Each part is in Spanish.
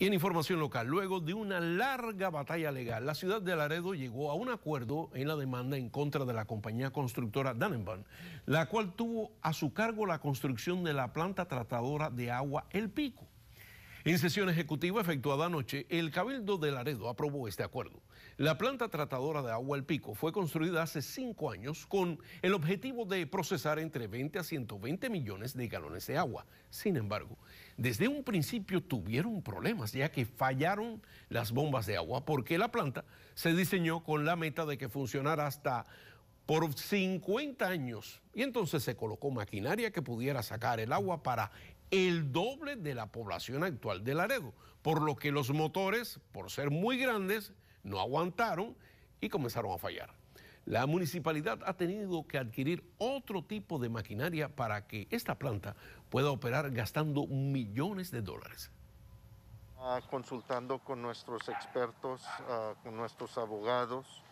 Y en información local, luego de una larga batalla legal, la ciudad de Laredo llegó a un acuerdo en la demanda en contra de la compañía constructora Dannenbaum, la cual tuvo a su cargo la construcción de la planta tratadora de agua El Pico. En sesión ejecutiva efectuada anoche, el Cabildo de Laredo aprobó este acuerdo. La planta tratadora de agua El Pico fue construida hace cinco años con el objetivo de procesar entre 20 a 120 millones de galones de agua. Sin embargo, desde un principio tuvieron problemas, ya que fallaron las bombas de agua, porque la planta se diseñó con la meta de que funcionara hasta por 50 años. Y entonces se colocó maquinaria que pudiera sacar el agua para el doble de la población actual de Laredo, por lo que los motores, por ser muy grandes, no aguantaron y comenzaron a fallar. La municipalidad ha tenido que adquirir otro tipo de maquinaria para que esta planta pueda operar gastando millones de dólares. Ah, consultando con nuestros expertos, ah, con nuestros abogados,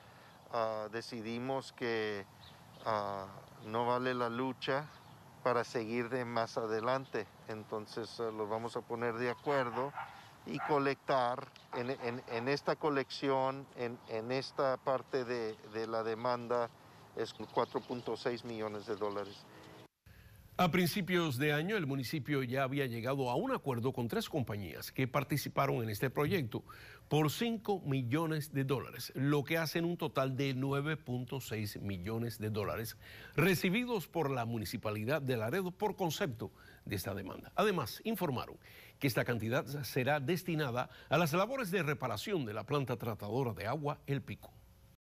ah, decidimos que no vale la lucha para seguir de más adelante. Entonces los vamos a poner de acuerdo y colectar en, esta colección, en, esta parte de la demanda, es 4.6 millones de dólares. A principios de año, el municipio ya había llegado a un acuerdo con tres compañías que participaron en este proyecto por 5 millones de dólares, lo que hacen un total de 9.6 millones de dólares recibidos por la municipalidad de Laredo por concepto de esta demanda. Además, informaron que esta cantidad será destinada a las labores de reparación de la planta tratadora de agua El Pico.